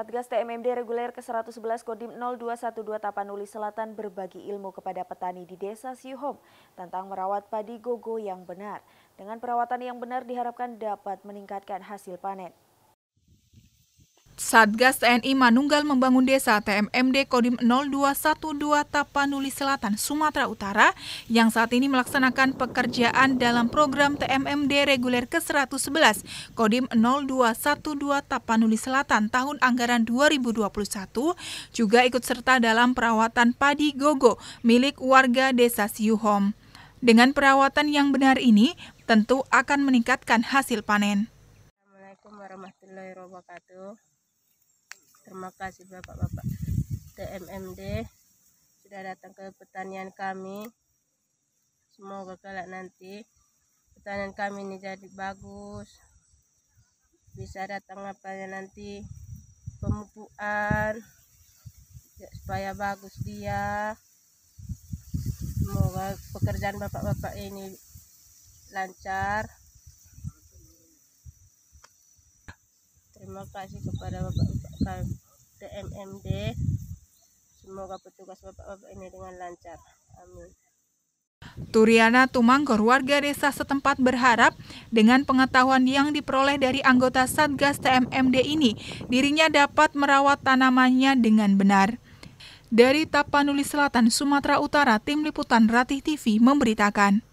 Satgas TMMD Reguler ke-111 Kodim 0212 Tapanuli Selatan berbagi ilmu kepada petani di desa Siuhom tentang merawat padi gogo yang benar. Dengan perawatan yang benar diharapkan dapat meningkatkan hasil panen. Satgas TNI Manunggal Membangun Desa TMMD Kodim 0212 Tapanuli Selatan, Sumatera Utara yang saat ini melaksanakan pekerjaan dalam program TMMD Reguler ke-111 Kodim 0212 Tapanuli Selatan tahun anggaran 2021 juga ikut serta dalam perawatan padi gogo milik warga desa Siuhom. Dengan perawatan yang benar ini, tentu akan meningkatkan hasil panen terima kasih bapak-bapak TMMD sudah datang ke pertanian kami semoga kelak nanti pertanian kami ini jadi bagus bisa datang apa ya nanti pemupuan ya, supaya bagus dia semoga pekerjaan bapak-bapak ini lancar Terima kasih kepada Bapak, Bapak TMMd Semoga petugas Bapak-Bapak ini dengan lancar. Amin. Turiana Tumangkor warga desa setempat berharap dengan pengetahuan yang diperoleh dari anggota Satgas TMMD ini, dirinya dapat merawat tanamannya dengan benar. Dari Tapanuli Selatan, Sumatera Utara, Tim Liputan Ratih TV memberitakan.